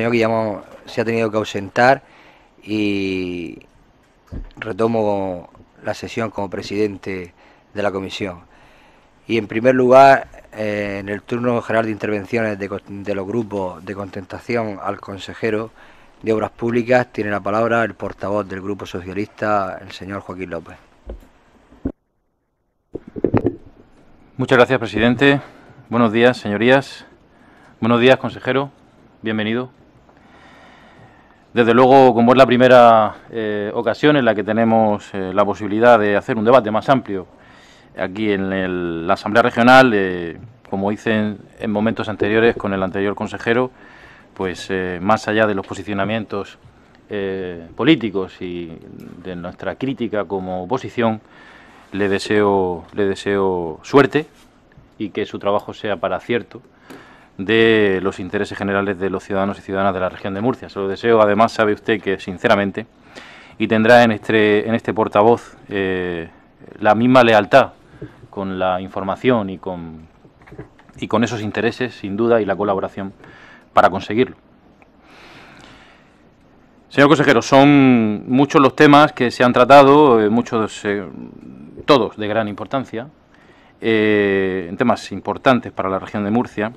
señor Guillermo se ha tenido que ausentar y retomo la sesión como presidente de la comisión. Y en primer lugar, eh, en el turno general de intervenciones de, de los grupos de contentación al consejero de Obras Públicas, tiene la palabra el portavoz del Grupo Socialista, el señor Joaquín López. Muchas gracias, presidente. Buenos días, señorías. Buenos días, consejero. Bienvenido. Desde luego, como es la primera eh, ocasión en la que tenemos eh, la posibilidad de hacer un debate más amplio aquí en la Asamblea Regional, eh, como hice en, momentos anteriores con el anterior consejero, pues más allá de los posicionamientos políticos y de nuestra crítica como oposición, le deseo, le deseo suerte y que su trabajo sea para cierto de los intereses generales de los ciudadanos y ciudadanas de la región de Murcia. Se lo deseo, además sabe usted que sinceramente, y tendrá en este, en este portavoz eh, la misma lealtad con la información y con, y con esos intereses, sin duda, y la colaboración para conseguirlo. Señor consejero, son muchos los temas que se han tratado, eh, muchos, eh, todos de gran importancia, en temas importantes para la región de Murcia.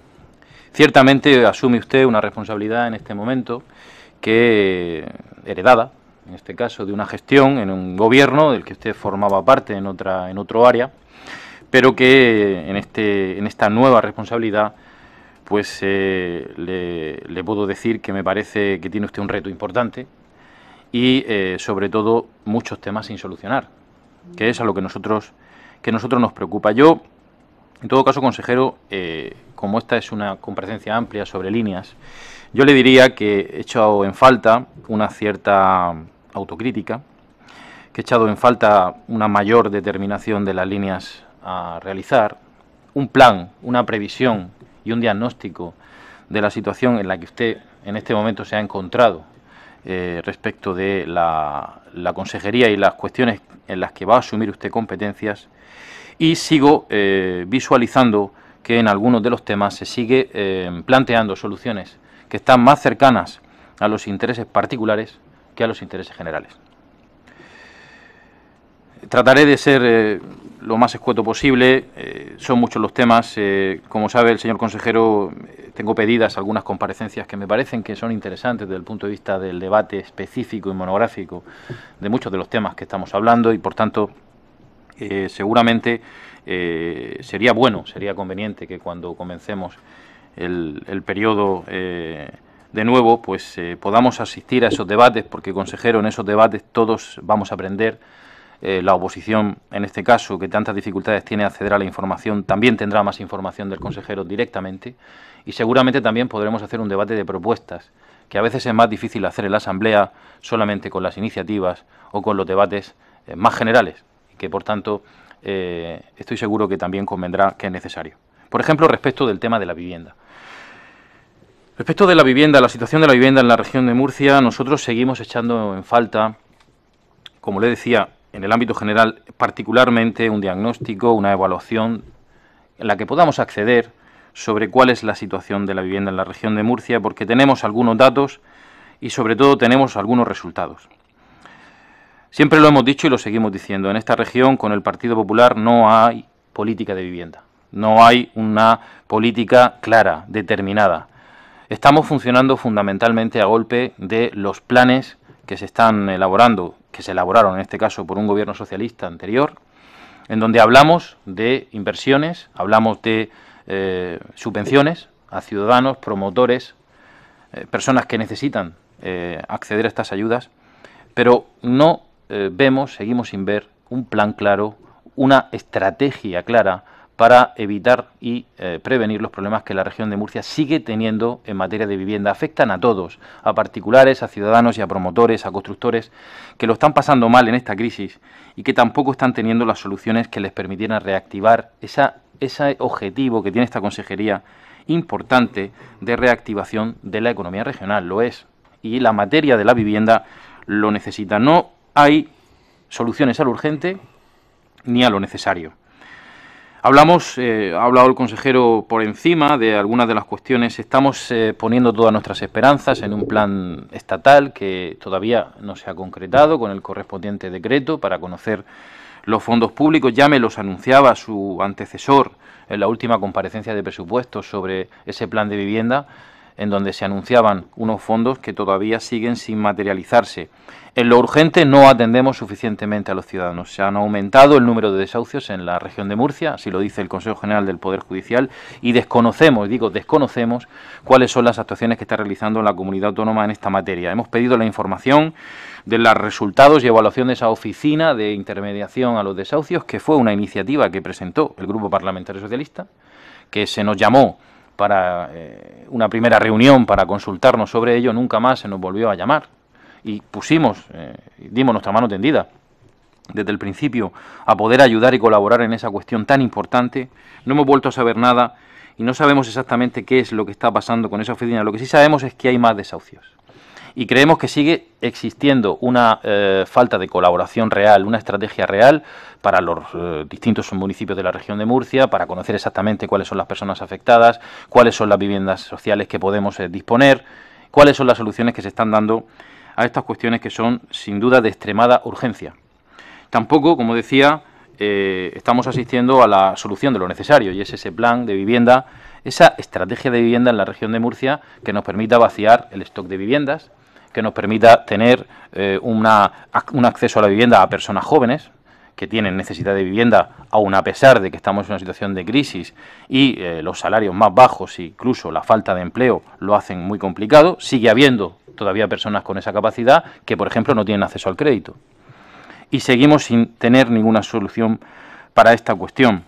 Ciertamente asume usted una responsabilidad en este momento que heredada, en este caso, de una gestión en un gobierno del que usted formaba parte en otra en otro área, pero que en este en esta nueva responsabilidad pues eh, le, puedo decir que me parece que tiene usted un reto importante y eh, sobre todo muchos temas sin solucionar, que es a lo que nosotros que nosotros nos preocupa. Yo en todo caso, consejero, eh, como esta es una comparecencia amplia sobre líneas, yo le diría que he echado en falta una cierta autocrítica, que he echado en falta una mayor determinación de las líneas a realizar, un plan, una previsión y un diagnóstico de la situación en la que usted en este momento se ha encontrado eh, respecto de la consejería y las cuestiones en las que va a asumir usted competencias y sigo eh, visualizando que en algunos de los temas se sigue eh, planteando soluciones que están más cercanas a los intereses particulares que a los intereses generales. Trataré de ser eh, lo más escueto posible, son muchos los temas, como sabe el señor consejero, tengo pedidas algunas comparecencias que me parecen que son interesantes desde el punto de vista del debate específico y monográfico de muchos de los temas que estamos hablando y por tanto eh, seguramente eh, sería bueno, sería conveniente que cuando comencemos el, periodo eh, de nuevo, pues podamos asistir a esos debates, porque consejero, en esos debates todos vamos a aprender. la oposición, en este caso, que tantas dificultades tiene acceder a la información, también tendrá más información del consejero directamente y seguramente también podremos hacer un debate de propuestas que a veces es más difícil hacer en la Asamblea solamente con las iniciativas o con los debates más generales que por tanto eh, estoy seguro que también convendrá que es necesario. Por ejemplo, respecto del tema de la vivienda. Respecto de la vivienda, la situación de la vivienda en la región de Murcia, nosotros seguimos echando en falta, como le decía, en el ámbito general, particularmente un diagnóstico, una evaluación en la que podamos acceder sobre cuál es la situación de la vivienda en la región de Murcia, porque tenemos algunos datos y sobre todo tenemos algunos resultados. Siempre lo hemos dicho y lo seguimos diciendo. En esta región, con el Partido Popular, no hay política de vivienda. No hay una política clara, determinada. Estamos funcionando fundamentalmente a golpe de los planes que se están elaborando, que se elaboraron en este caso por un gobierno socialista anterior, en donde hablamos de inversiones, hablamos de eh, subvenciones a ciudadanos, promotores, eh, personas que necesitan eh, acceder a estas ayudas, pero no eh, vemos, seguimos sin ver un plan claro, una estrategia clara para evitar y eh, prevenir los problemas que la región de Murcia sigue teniendo en materia de vivienda. Afectan a todos, a particulares, a ciudadanos y a promotores, a constructores, que lo están pasando mal en esta crisis y que tampoco están teniendo las soluciones que les permitieran reactivar esa, ese objetivo que tiene esta consejería importante de reactivación de la economía regional. Lo es. Y la materia de la vivienda lo necesita. No hay soluciones al urgente ni a lo necesario. Hablamos, eh, ha hablado el consejero por encima de algunas de las cuestiones. Estamos eh, poniendo todas nuestras esperanzas en un plan estatal que todavía no se ha concretado con el correspondiente decreto para conocer los fondos públicos. Ya me los anunciaba su antecesor en la última comparecencia de presupuestos sobre ese plan de vivienda en donde se anunciaban unos fondos que todavía siguen sin materializarse. En lo urgente no atendemos suficientemente a los ciudadanos. Se han aumentado el número de desahucios en la región de Murcia, así lo dice el Consejo General del Poder Judicial, y desconocemos, digo, desconocemos cuáles son las actuaciones que está realizando la comunidad autónoma en esta materia. Hemos pedido la información de los resultados y evaluación de esa oficina de intermediación a los desahucios, que fue una iniciativa que presentó el Grupo Parlamentario Socialista, que se nos llamó para eh, una primera reunión para consultarnos sobre ello, nunca más se nos volvió a llamar. Y pusimos, eh, dimos nuestra mano tendida desde el principio a poder ayudar y colaborar en esa cuestión tan importante. No hemos vuelto a saber nada y no sabemos exactamente qué es lo que está pasando con esa oficina. Lo que sí sabemos es que hay más desahucios y creemos que sigue existiendo una eh, falta de colaboración real, una estrategia real para los eh, distintos municipios de la región de Murcia, para conocer exactamente cuáles son las personas afectadas, cuáles son las viviendas sociales que podemos eh, disponer, cuáles son las soluciones que se están dando a estas cuestiones que son sin duda de extremada urgencia. Tampoco, como decía, estamos asistiendo a la solución de lo necesario y es ese plan de vivienda, esa estrategia de vivienda en la región de Murcia que nos permita vaciar el stock de viviendas, que nos permita tener eh, una, un acceso a la vivienda a personas jóvenes que tienen necesidad de vivienda, aun a pesar de que estamos en una situación de crisis y eh, los salarios más bajos, incluso la falta de empleo, lo hacen muy complicado, sigue habiendo todavía personas con esa capacidad que, por ejemplo, no tienen acceso al crédito. Y seguimos sin tener ninguna solución para esta cuestión.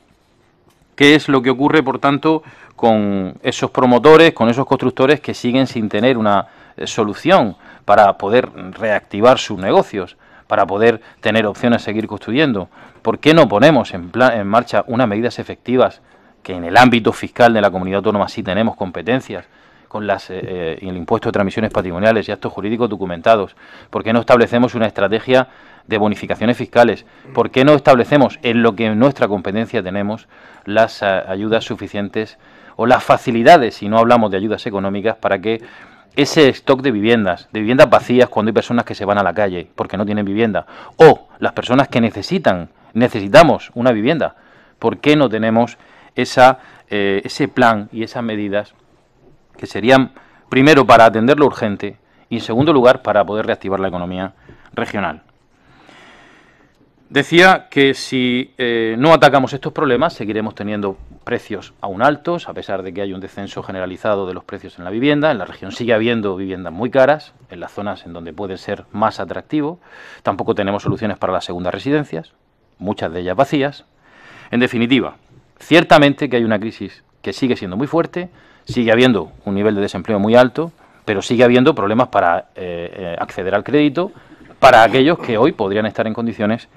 ¿Qué es lo que ocurre, por tanto, con esos promotores, con esos constructores que siguen sin tener una eh, solución para poder reactivar sus negocios, para poder tener opciones a seguir construyendo. ¿Por qué no ponemos en, marcha unas medidas efectivas que en el ámbito fiscal de la comunidad autónoma sí tenemos competencias? con las, eh, eh, el impuesto de transmisiones patrimoniales y actos jurídicos documentados? ¿Por qué no establecemos una estrategia de bonificaciones fiscales? ¿Por qué no establecemos en lo que en nuestra competencia tenemos las ayudas suficientes o las facilidades, si no hablamos de ayudas económicas, para que ese stock de viviendas, de viviendas vacías cuando hay personas que se van a la calle porque no tienen vivienda, o las personas que necesitan, necesitamos una vivienda, ¿por qué no tenemos eh, ese plan y esas medidas que serían, primero, para atender lo urgente y, en segundo lugar, para poder reactivar la economía regional? Decía que si eh, no atacamos estos problemas, seguiremos teniendo precios aún altos, a pesar de que hay un descenso generalizado de los precios en la vivienda. En la región sigue habiendo viviendas muy caras, en las zonas en donde puede ser más atractivo. Tampoco tenemos soluciones para las segundas residencias, muchas de ellas vacías. En definitiva, ciertamente que hay una crisis que sigue siendo muy fuerte, sigue habiendo un nivel de desempleo muy alto, pero sigue habiendo problemas para eh, eh, acceder al crédito para aquellos que hoy podrían estar en condiciones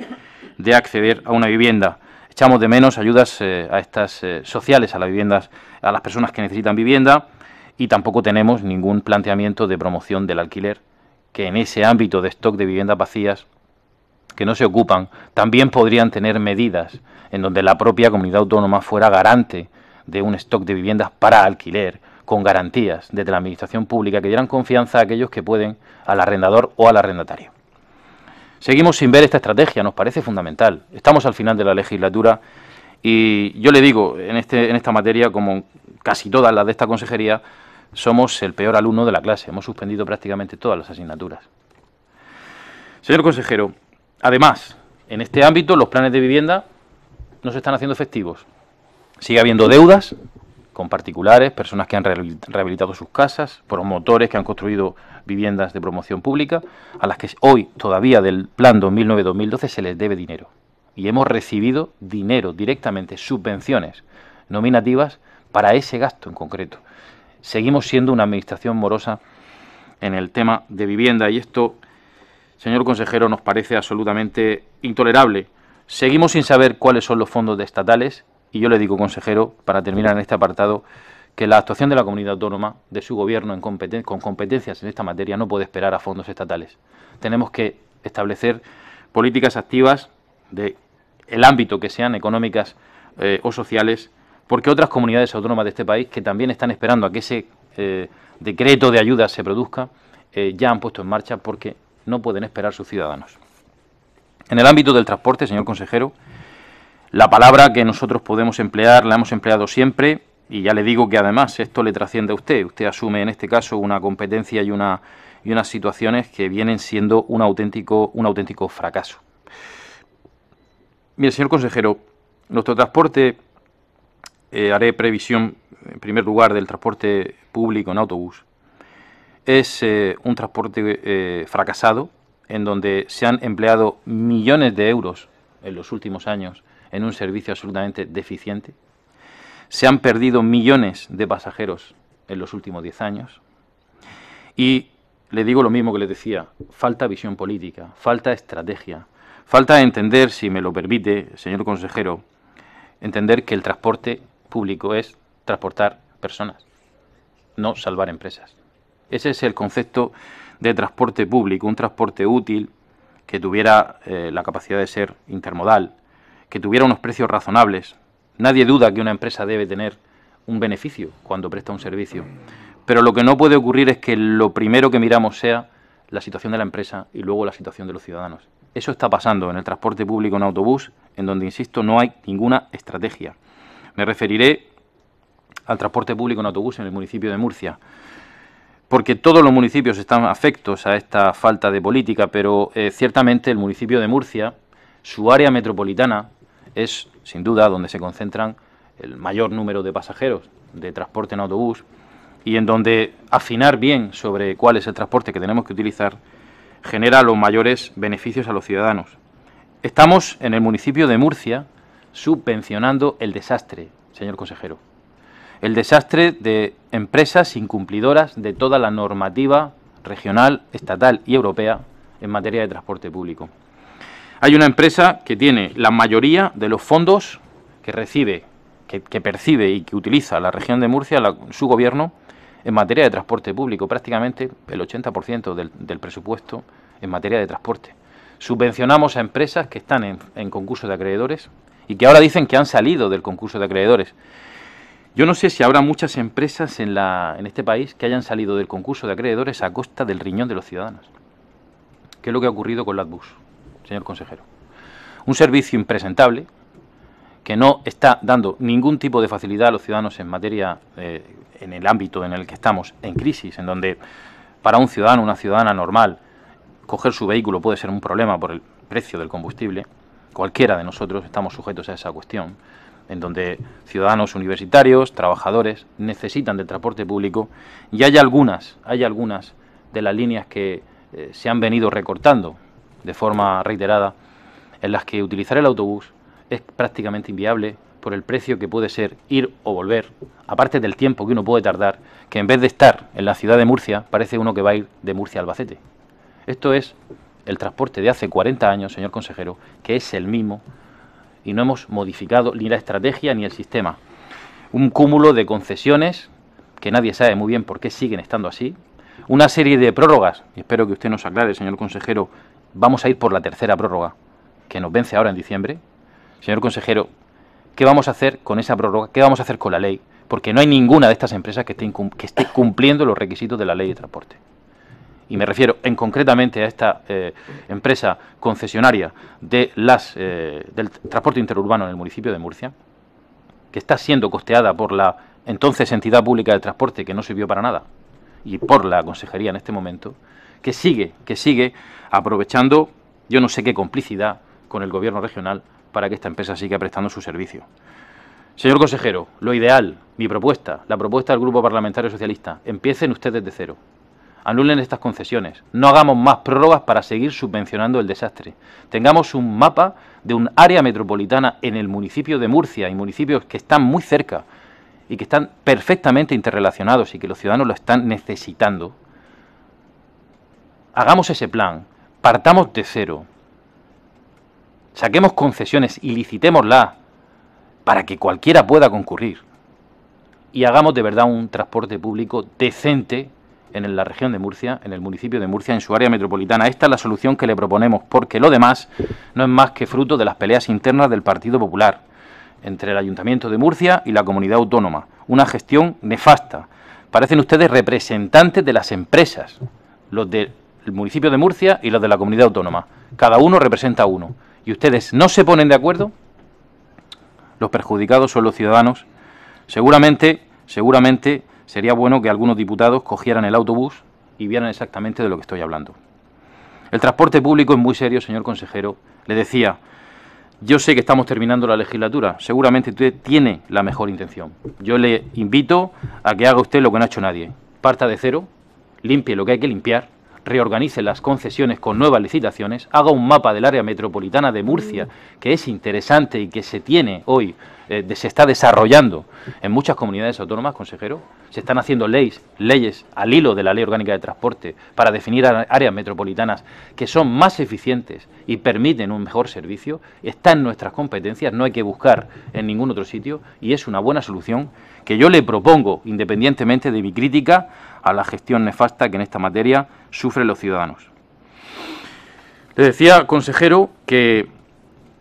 de acceder a una vivienda. Echamos de menos ayudas eh, a estas eh, sociales, a las viviendas, a las personas que necesitan vivienda y tampoco tenemos ningún planteamiento de promoción del alquiler, que en ese ámbito de stock de viviendas vacías que no se ocupan, también podrían tener medidas en donde la propia comunidad autónoma fuera garante de un stock de viviendas para alquiler, con garantías desde la administración pública que dieran confianza a aquellos que pueden, al arrendador o al arrendatario. Seguimos sin ver esta estrategia, nos parece fundamental. Estamos al final de la legislatura y yo le digo, en, este, en esta materia, como casi todas las de esta consejería, somos el peor alumno de la clase. Hemos suspendido prácticamente todas las asignaturas. Señor consejero, además, en este ámbito los planes de vivienda no se están haciendo efectivos. Sigue habiendo deudas con particulares, personas que han rehabilitado sus casas, promotores que han construido viviendas de promoción pública, a las que hoy todavía del plan 2009-2012 se les debe dinero. Y hemos recibido dinero directamente, subvenciones nominativas para ese gasto en concreto. Seguimos siendo una administración morosa en el tema de vivienda y esto, señor consejero, nos parece absolutamente intolerable. Seguimos sin saber cuáles son los fondos estatales y yo le digo, consejero, para terminar en este apartado, que la actuación de la comunidad autónoma, de su gobierno con competencias en esta materia, no puede esperar a fondos estatales. Tenemos que establecer políticas activas de el ámbito que sean económicas eh, o sociales, porque otras comunidades autónomas de este país que también están esperando a que ese eh, decreto de ayuda se produzca, eh, ya han puesto en marcha porque no pueden esperar sus ciudadanos. En el ámbito del transporte, señor consejero, la palabra que nosotros podemos emplear, la hemos empleado siempre y ya le digo que además esto le trasciende a usted. Usted asume en este caso una competencia y, una, y unas situaciones que vienen siendo un auténtico, un auténtico fracaso. Mire, señor consejero, nuestro transporte, eh, haré previsión en primer lugar del transporte público en autobús, es eh, un transporte eh, fracasado en donde se han empleado millones de euros en los últimos años en un servicio absolutamente deficiente, se han perdido millones de pasajeros en los últimos 10 años. Y le digo lo mismo que le decía, falta visión política, falta estrategia, falta entender, si me lo permite, señor consejero, entender que el transporte público es transportar personas, no salvar empresas. Ese es el concepto de transporte público, un transporte útil que tuviera eh, la capacidad de ser intermodal, que tuviera unos precios razonables, Nadie duda que una empresa debe tener un beneficio cuando presta un servicio. Pero lo que no puede ocurrir es que lo primero que miramos sea la situación de la empresa y luego la situación de los ciudadanos. Eso está pasando en el transporte público en autobús, en donde, insisto, no hay ninguna estrategia. Me referiré al transporte público en autobús en el municipio de Murcia, porque todos los municipios están afectos a esta falta de política, pero eh, ciertamente el municipio de Murcia, su área metropolitana, es sin duda donde se concentran el mayor número de pasajeros de transporte en autobús y en donde afinar bien sobre cuál es el transporte que tenemos que utilizar genera los mayores beneficios a los ciudadanos. Estamos en el municipio de Murcia subvencionando el desastre, señor consejero. El desastre de empresas incumplidoras de toda la normativa regional, estatal y europea en materia de transporte público. Hay una empresa que tiene la mayoría de los fondos que recibe, que, percibe y que utiliza la región de Murcia, su gobierno, en materia de transporte público, prácticamente el 80% del, del, presupuesto en materia de transporte. Subvencionamos a empresas que están en, concurso de acreedores y que ahora dicen que han salido del concurso de acreedores. Yo no sé si habrá muchas empresas en, la, en este país que hayan salido del concurso de acreedores a costa del riñón de los ciudadanos, ¿Qué es lo que ha ocurrido con Latbus señor consejero. Un servicio impresentable que no está dando ningún tipo de facilidad a los ciudadanos en materia, eh, en el ámbito en el que estamos, en crisis, en donde para un ciudadano, una ciudadana normal, coger su vehículo puede ser un problema por el precio del combustible. Cualquiera de nosotros estamos sujetos a esa cuestión, en donde ciudadanos universitarios, trabajadores, necesitan de transporte público y hay algunas, hay algunas de las líneas que eh, se han venido recortando de forma reiterada, en las que utilizar el autobús es prácticamente inviable por el precio que puede ser ir o volver, aparte del tiempo que uno puede tardar, que en vez de estar en la ciudad de Murcia, parece uno que va a ir de Murcia a Albacete. Esto es el transporte de hace 40 años, señor consejero, que es el mismo y no hemos modificado ni la estrategia ni el sistema. Un cúmulo de concesiones que nadie sabe muy bien por qué siguen estando así, una serie de prórrogas, y espero que usted nos aclare, señor consejero, vamos a ir por la tercera prórroga, que nos vence ahora en diciembre. Señor consejero, ¿qué vamos a hacer con esa prórroga? ¿Qué vamos a hacer con la ley? Porque no hay ninguna de estas empresas que esté, cumpliendo los requisitos de la ley de transporte. Y me refiero en concretamente a esta eh, empresa concesionaria de las, eh, del transporte interurbano en el municipio de Murcia, que está siendo costeada por la entonces entidad pública de transporte que no sirvió para nada y por la consejería en este momento, que sigue, que sigue aprovechando yo no sé qué complicidad con el gobierno regional para que esta empresa siga prestando su servicio. Señor consejero, lo ideal, mi propuesta, la propuesta del Grupo Parlamentario Socialista, empiecen ustedes de cero. Anulen estas concesiones. No hagamos más prórrogas para seguir subvencionando el desastre. Tengamos un mapa de un área metropolitana en el municipio de Murcia y municipios que están muy cerca y que están perfectamente interrelacionados y que los ciudadanos lo están necesitando Hagamos ese plan, partamos de cero, saquemos concesiones y licitémoslas para que cualquiera pueda concurrir y hagamos de verdad un transporte público decente en la región de Murcia, en el municipio de Murcia, en su área metropolitana. Esta es la solución que le proponemos, porque lo demás no es más que fruto de las peleas internas del Partido Popular entre el Ayuntamiento de Murcia y la comunidad autónoma. Una gestión nefasta. Parecen ustedes representantes de las empresas, los de el municipio de Murcia y los de la comunidad autónoma. Cada uno representa a uno. Y ustedes no se ponen de acuerdo, los perjudicados son los ciudadanos. Seguramente, seguramente sería bueno que algunos diputados cogieran el autobús y vieran exactamente de lo que estoy hablando. El transporte público es muy serio, señor consejero. Le decía, yo sé que estamos terminando la legislatura, seguramente usted tiene la mejor intención. Yo le invito a que haga usted lo que no ha hecho nadie. Parta de cero, limpie lo que hay que limpiar reorganice las concesiones con nuevas licitaciones, haga un mapa del área metropolitana de Murcia, mm. que es interesante y que se tiene hoy, eh, se está desarrollando en muchas comunidades autónomas, consejero. Se están haciendo leyes, leyes al hilo de la Ley Orgánica de Transporte para definir áreas metropolitanas que son más eficientes y permiten un mejor servicio. Está en nuestras competencias, no hay que buscar en ningún otro sitio y es una buena solución que yo le propongo, independientemente de mi crítica a la gestión nefasta que en esta materia sufren los ciudadanos. Le decía, consejero, que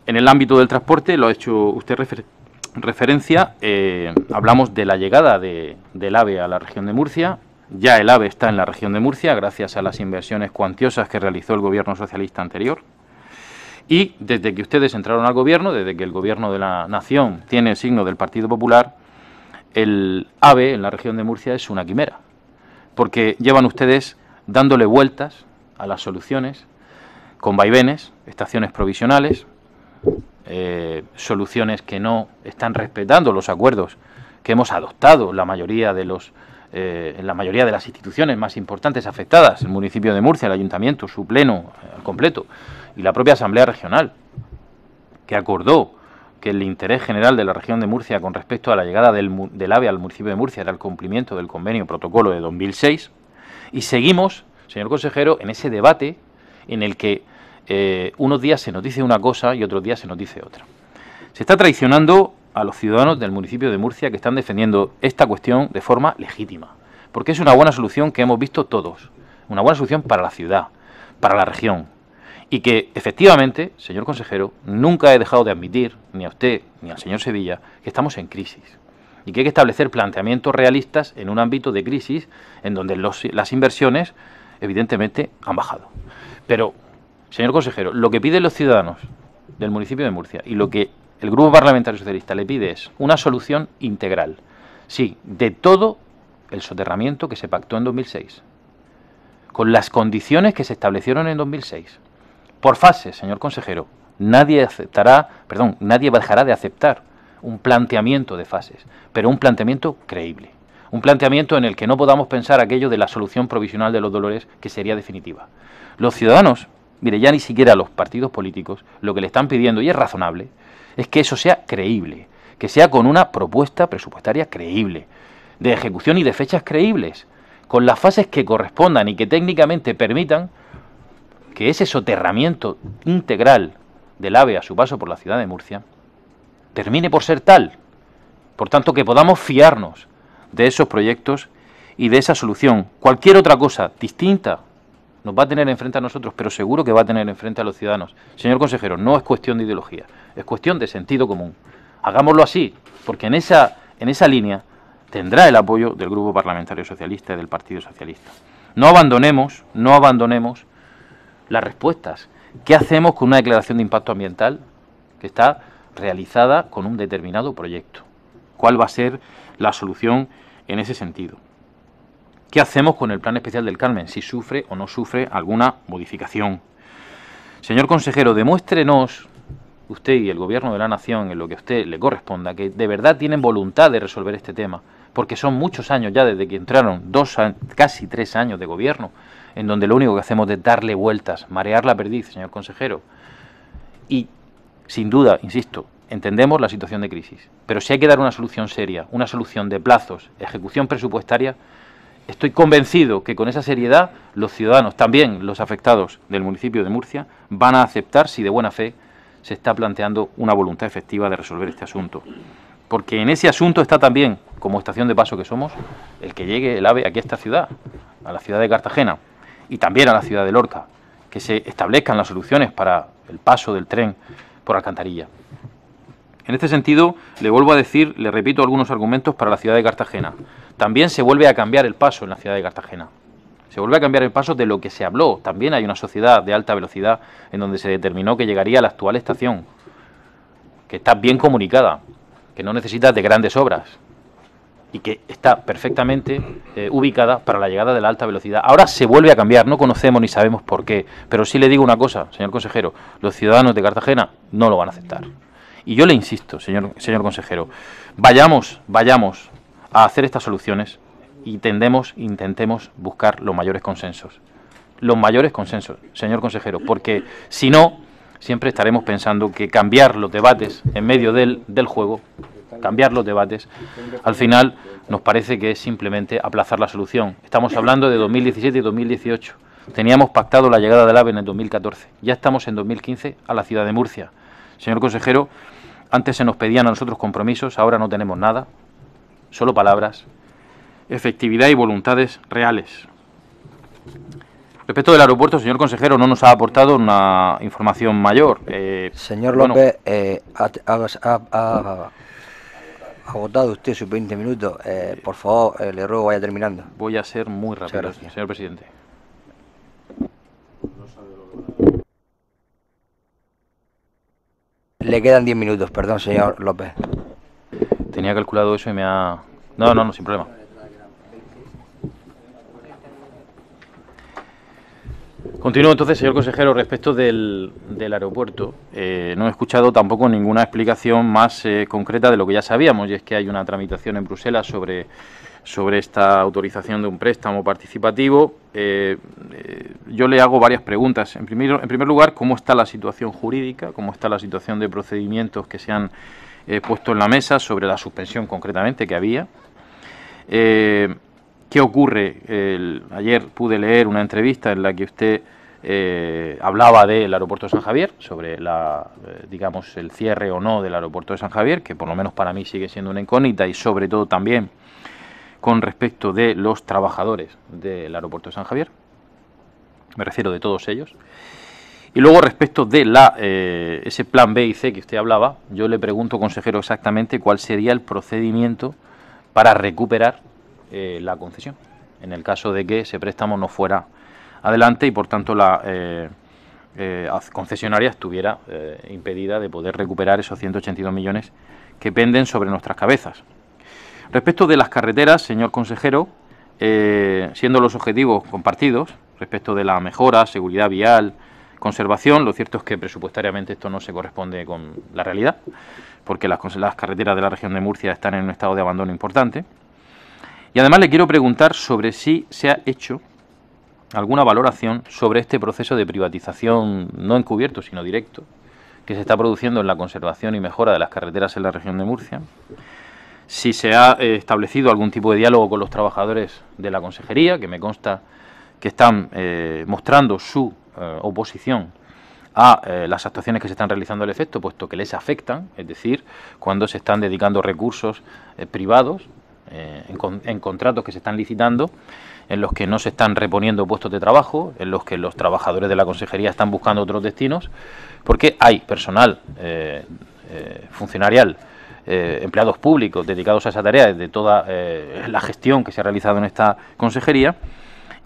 en el ámbito del transporte, lo ha hecho usted referencia, eh, hablamos de la llegada del AVE a la región de Murcia. Ya el AVE está en la región de Murcia gracias a las inversiones cuantiosas que realizó el gobierno socialista anterior. Y desde que ustedes entraron al gobierno, desde que el gobierno de la nación tiene el signo del Partido Popular, el AVE en la región de Murcia es una quimera porque llevan ustedes dándole vueltas a las soluciones, con vaivenes, estaciones provisionales, eh, soluciones que no están respetando los acuerdos que hemos adoptado la mayoría de los en eh, la mayoría de las instituciones más importantes afectadas, el municipio de Murcia, el ayuntamiento, su pleno al eh, completo y la propia asamblea regional que acordó que el interés general de la región de Murcia con respecto a la llegada del, AVE al municipio de Murcia era el cumplimiento del convenio protocolo de 2006 y seguimos, señor consejero, en ese debate en el que eh, unos días se nos dice una cosa y otros días se nos dice otra. Se está traicionando a los ciudadanos del municipio de Murcia que están defendiendo esta cuestión de forma legítima, porque es una buena solución que hemos visto todos, una buena solución para la ciudad, para la región, y que efectivamente, señor consejero, nunca he dejado de admitir, ni a usted ni al señor Sevilla, que estamos en crisis y que hay que establecer planteamientos realistas en un ámbito de crisis en donde las inversiones evidentemente han bajado. Pero, señor consejero, lo que piden los ciudadanos del municipio de Murcia y lo que el Grupo Parlamentario Socialista le pide es una solución integral, sí, de todo el soterramiento que se pactó en 2006, con las condiciones que se establecieron en 2006 por fases, señor consejero. Nadie aceptará, perdón, nadie dejará de aceptar un planteamiento de fases, pero un planteamiento creíble. Un planteamiento en el que no podamos pensar aquello de la solución provisional de los dolores que sería definitiva. Los ciudadanos, mire, ya ni siquiera los partidos políticos, lo que le están pidiendo, y es razonable, es que eso sea creíble, que sea con una propuesta presupuestaria creíble, de ejecución y de fechas creíbles, con las fases que correspondan y que técnicamente permitan que ese soterramiento integral del AVE a su paso por la ciudad de Murcia termine por ser tal. Por tanto, que podamos fiarnos de esos proyectos y de esa solución. Cualquier otra cosa distinta nos va a tener enfrente a nosotros, pero seguro que va a tener enfrente a los ciudadanos. Señor consejero, no es cuestión de ideología, es cuestión de sentido común. Hagámoslo así, porque en esa, en esa línea tendrá el apoyo del Grupo Parlamentario Socialista y del Partido Socialista. No abandonemos, no abandonemos las respuestas. ¿Qué hacemos con una declaración de impacto ambiental que está realizada con un determinado proyecto? ¿Cuál va a ser la solución en ese sentido? ¿Qué hacemos con el plan especial del Carmen? Si sufre o no sufre alguna modificación. Señor consejero, demuéstrenos usted y el Gobierno de la Nación, en lo que a usted le corresponda, que de verdad tienen voluntad de resolver este tema porque son muchos años ya desde que entraron, dos, casi tres años de gobierno, en donde lo único que hacemos es darle vueltas, marear la perdiz, señor consejero. Y, sin duda, insisto, entendemos la situación de crisis, pero si hay que dar una solución seria, una solución de plazos, ejecución presupuestaria, estoy convencido que con esa seriedad los ciudadanos, también los afectados del municipio de Murcia, van a aceptar si de buena fe se está planteando una voluntad efectiva de resolver este asunto porque en ese asunto está también, como estación de paso que somos, el que llegue el AVE aquí a esta ciudad, a la ciudad de Cartagena y también a la ciudad de Lorca, que se establezcan las soluciones para el paso del tren por Alcantarilla. En este sentido, le vuelvo a decir, le repito algunos argumentos para la ciudad de Cartagena. También se vuelve a cambiar el paso en la ciudad de Cartagena. Se vuelve a cambiar el paso de lo que se habló. También hay una sociedad de alta velocidad en donde se determinó que llegaría a la actual estación, que está bien comunicada, que no necesita de grandes obras y que está perfectamente eh, ubicada para la llegada de la alta velocidad. Ahora se vuelve a cambiar, no conocemos ni sabemos por qué, pero sí le digo una cosa, señor consejero, los ciudadanos de Cartagena no lo van a aceptar. Y yo le insisto, señor, señor consejero, vayamos, vayamos a hacer estas soluciones y tendemos, intentemos buscar los mayores consensos. Los mayores consensos, señor consejero, porque si no, siempre estaremos pensando que cambiar los debates en medio del, juego, cambiar los debates, al final nos parece que es simplemente aplazar la solución. Estamos hablando de 2017 y 2018. Teníamos pactado la llegada del AVE en 2014. Ya estamos en 2015 a la ciudad de Murcia. Señor consejero, antes se nos pedían a nosotros compromisos, ahora no tenemos nada, solo palabras, efectividad y voluntades reales. Respecto del aeropuerto, señor consejero, no nos ha aportado una información mayor. Eh, señor López, eh, ha, ha, agotado usted sus 20 minutos. Eh, por favor, le ruego vaya terminando. Voy a ser muy rápido, señor presidente. Le quedan 10 minutos, perdón, señor López. Tenía calculado eso y me ha... No, no, no, sin problema. Continúo entonces, señor consejero, respecto del, aeropuerto. Eh, no he escuchado tampoco ninguna explicación más eh, concreta de lo que ya sabíamos, y es que hay una tramitación en Bruselas sobre, sobre esta autorización de un préstamo participativo. Eh, yo le hago varias preguntas. En primer, lugar, ¿cómo está la situación jurídica? ¿Cómo está la situación de procedimientos que se han puesto en la mesa sobre la suspensión concretamente que había? Eh, ¿Qué ocurre? ayer pude leer una entrevista en la que usted eh, hablaba del aeropuerto de San Javier, sobre la, eh, digamos, el cierre o no del aeropuerto de San Javier, que por lo menos para mí sigue siendo una incógnita, y sobre todo también con respecto de los trabajadores del aeropuerto de San Javier, me refiero de todos ellos. Y luego respecto de la, eh, ese plan B y C que usted hablaba, yo le pregunto, consejero, exactamente cuál sería el procedimiento para recuperar eh, la concesión, en el caso de que ese préstamo no fuera adelante y por tanto la eh, eh, concesionaria estuviera impedida de poder recuperar esos 182 millones que penden sobre nuestras cabezas. Respecto de las carreteras, señor consejero, siendo los objetivos compartidos, respecto de la mejora, seguridad vial, conservación. Lo cierto es que presupuestariamente esto no se corresponde con la realidad, porque las, las, carreteras de la región de Murcia están en un estado de abandono importante. Y además le quiero preguntar sobre si se ha hecho alguna valoración sobre este proceso de privatización, no encubierto, sino directo, que se está produciendo en la conservación y mejora de las carreteras en la región de Murcia, si se ha eh, establecido algún tipo de diálogo con los trabajadores de la consejería, que me consta que están eh, mostrando su eh, oposición a las actuaciones que se están realizando al efecto, puesto que les afectan, es decir, cuando se están dedicando recursos privados eh, en, contratos que se están licitando, en los que no se están reponiendo puestos de trabajo, en los que los trabajadores de la consejería están buscando otros destinos, porque hay personal eh, eh, funcionarial, empleados públicos dedicados a esa tarea, de toda la gestión que se ha realizado en esta consejería,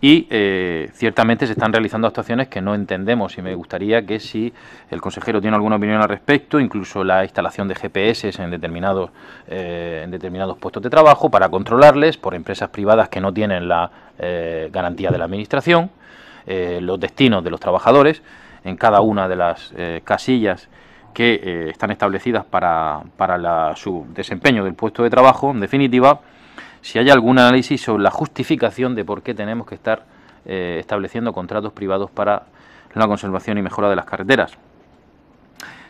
y eh, ciertamente se están realizando actuaciones que no entendemos y me gustaría que si el consejero tiene alguna opinión al respecto, incluso la instalación de GPS en determinados, eh, en determinados puestos de trabajo para controlarles por empresas privadas que no tienen la eh, garantía de la Administración, los destinos de los trabajadores en cada una de las casillas que están establecidas para, para su desempeño del puesto de trabajo, en definitiva si hay algún análisis sobre la justificación de por qué tenemos que estar eh, estableciendo contratos privados para la conservación y mejora de las carreteras.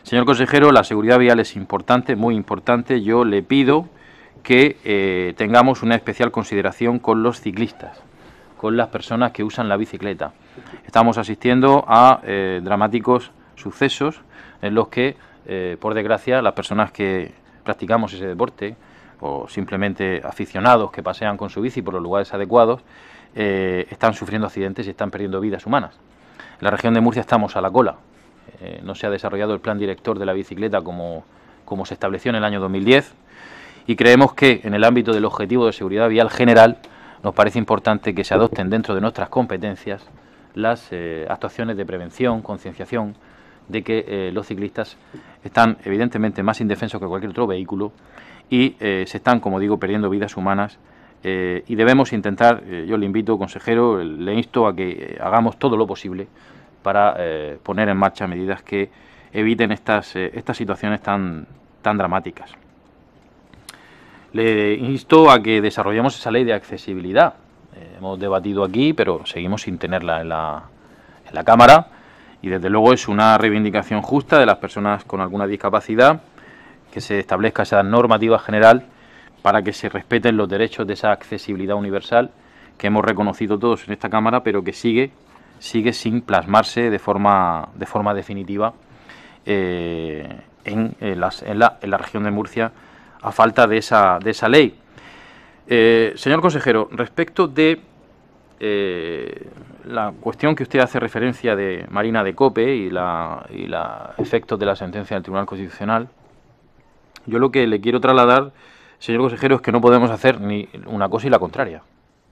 Señor consejero, la seguridad vial es importante, muy importante. Yo le pido que eh, tengamos una especial consideración con los ciclistas, con las personas que usan la bicicleta. Estamos asistiendo a eh, dramáticos sucesos en los que, por desgracia, las personas que practicamos ese deporte, o simplemente aficionados que pasean con su bici por los lugares adecuados, eh, están sufriendo accidentes y están perdiendo vidas humanas. En la región de Murcia estamos a la cola. Eh, no se ha desarrollado el plan director de la bicicleta como, como se estableció en el año 2010 y creemos que en el ámbito del objetivo de seguridad vial general nos parece importante que se adopten dentro de nuestras competencias las eh, actuaciones de prevención, concienciación, de que los ciclistas están evidentemente más indefensos que cualquier otro vehículo y eh, se están, como digo, perdiendo vidas humanas eh, y debemos intentar, eh, yo le invito, consejero, le insto a que hagamos todo lo posible para poner en marcha medidas que eviten estas, estas situaciones tan, tan dramáticas. Le insto a que desarrollemos esa ley de accesibilidad. hemos debatido aquí, pero seguimos sin tenerla en la, en la Cámara y desde luego es una reivindicación justa de las personas con alguna discapacidad que se establezca esa normativa general para que se respeten los derechos de esa accesibilidad universal que hemos reconocido todos en esta Cámara, pero que sigue, sigue sin plasmarse de forma, de forma definitiva eh, en, la, región de Murcia a falta de esa, de esa ley. Eh, señor consejero, respecto de eh, la cuestión que usted hace referencia de Marina de Cope y, la, y los efectos de la sentencia del Tribunal Constitucional, yo lo que le quiero trasladar, señor consejero, es que no podemos hacer ni una cosa y la contraria.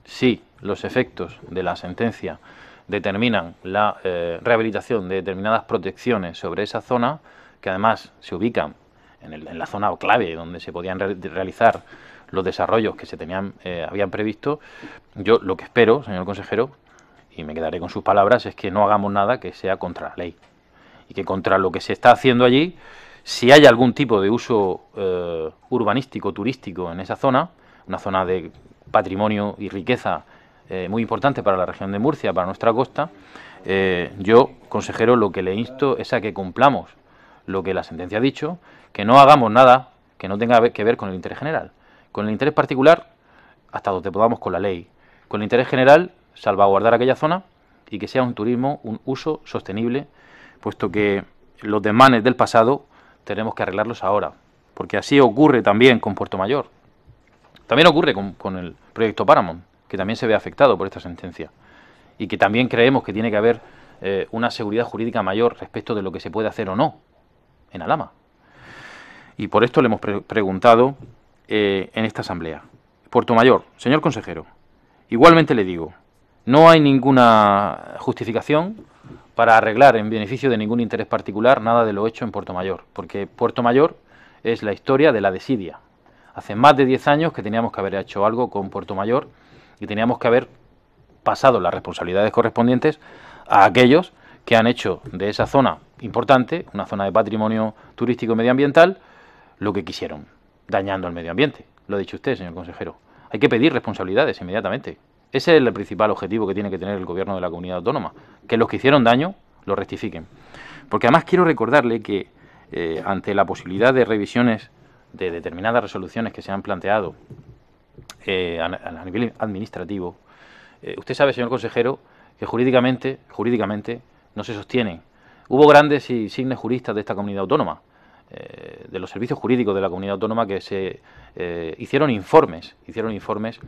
Si los efectos de la sentencia determinan la eh, rehabilitación de determinadas protecciones sobre esa zona, que además se ubican en, la zona clave donde se podían realizar los desarrollos que se tenían eh, habían previsto, yo lo que espero, señor consejero, y me quedaré con sus palabras, es que no hagamos nada que sea contra la ley y que contra lo que se está haciendo allí si hay algún tipo de uso eh, urbanístico, turístico en esa zona, una zona de patrimonio y riqueza eh, muy importante para la región de Murcia, para nuestra costa, eh, yo, consejero, lo que le insto es a que cumplamos lo que la sentencia ha dicho, que no hagamos nada que no tenga que ver con el interés general. Con el interés particular, hasta donde podamos con la ley. Con el interés general, salvaguardar aquella zona y que sea un turismo, un uso sostenible, puesto que los desmanes del pasado tenemos que arreglarlos ahora, porque así ocurre también con Puerto Mayor. También ocurre con, el proyecto Paramount, que también se ve afectado por esta sentencia y que también creemos que tiene que haber eh, una seguridad jurídica mayor respecto de lo que se puede hacer o no en Alama. Y por esto le hemos preguntado eh, en esta asamblea. Puerto Mayor, señor consejero, igualmente le digo, no hay ninguna justificación para arreglar en beneficio de ningún interés particular nada de lo hecho en Puerto Mayor, porque Puerto Mayor es la historia de la desidia. Hace más de 10 años que teníamos que haber hecho algo con Puerto Mayor y teníamos que haber pasado las responsabilidades correspondientes a aquellos que han hecho de esa zona importante, una zona de patrimonio turístico y medioambiental, lo que quisieron, dañando al medio ambiente. Lo ha dicho usted, señor consejero. Hay que pedir responsabilidades inmediatamente. Ese es el principal objetivo que tiene que tener el gobierno de la comunidad autónoma, que los que hicieron daño lo rectifiquen. Porque además quiero recordarle que eh, ante la posibilidad de revisiones de determinadas resoluciones que se han planteado eh, a, nivel administrativo, eh, usted sabe, señor consejero, que jurídicamente, jurídicamente no se sostienen. Hubo grandes y signes juristas de esta comunidad autónoma, eh, de los servicios jurídicos de la comunidad autónoma que se eh, hicieron informes, hicieron informes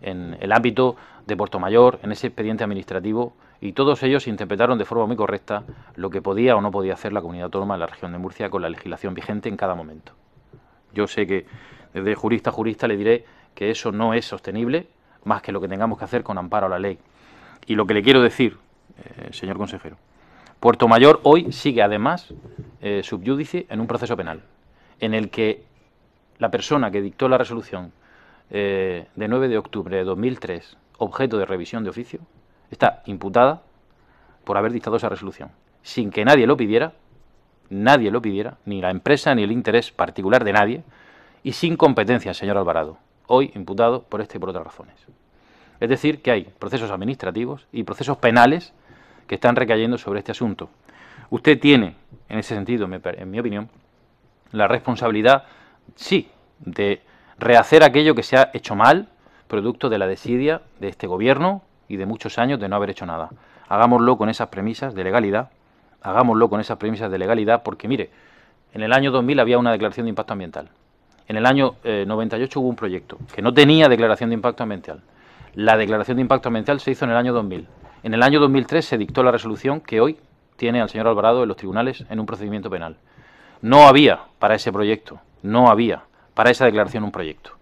en el ámbito de Puerto Mayor, en ese expediente administrativo, y todos ellos interpretaron de forma muy correcta lo que podía o no podía hacer la comunidad autónoma en la región de Murcia con la legislación vigente en cada momento. Yo sé que desde jurista a jurista le diré que eso no es sostenible, más que lo que tengamos que hacer con amparo a la ley. Y lo que le quiero decir, eh, señor consejero, Puerto Mayor hoy sigue además eh, en un proceso penal, en el que la persona que dictó la resolución eh, de 9 de octubre de 2003, objeto de revisión de oficio, está imputada por haber dictado esa resolución, sin que nadie lo pidiera, nadie lo pidiera, ni la empresa ni el interés particular de nadie, y sin competencia, señor Alvarado, hoy imputado por este y por otras razones. Es decir, que hay procesos administrativos y procesos penales que están recayendo sobre este asunto. Usted tiene, en ese sentido, en mi opinión, la responsabilidad, sí, de rehacer aquello que se ha hecho mal, producto de la desidia de este gobierno y de muchos años de no haber hecho nada. Hagámoslo con esas premisas de legalidad, hagámoslo con esas premisas de legalidad, porque mire, en el año 2000 había una declaración de impacto ambiental. En el año 98 eh, hubo un proyecto que no tenía declaración de impacto ambiental. La declaración de impacto ambiental se hizo en el año 2000. En el año 2003 se dictó la resolución que hoy tiene al señor Alvarado en los tribunales en un procedimiento penal. No había para ese proyecto, no había para esa declaración un proyecto.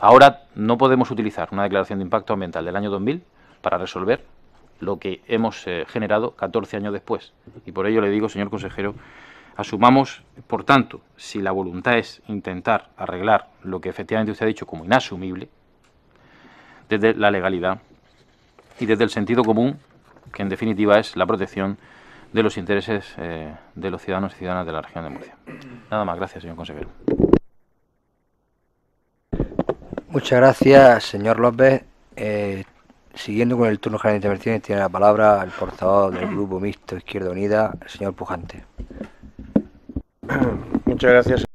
Ahora no podemos utilizar una declaración de impacto ambiental del año 2000 para resolver lo que hemos eh, generado 14 años después. Y por ello le digo, señor consejero, asumamos, por tanto, si la voluntad es intentar arreglar lo que efectivamente usted ha dicho como inasumible, desde la legalidad y desde el sentido común, que en definitiva es la protección de los intereses eh, de los ciudadanos y ciudadanas de la región de Murcia. Nada más, gracias, señor consejero. Muchas gracias, señor López. Eh, siguiendo con el turno general de intervenciones, tiene la palabra el portavoz del Grupo Mixto Izquierda Unida, el señor Pujante. Muchas gracias.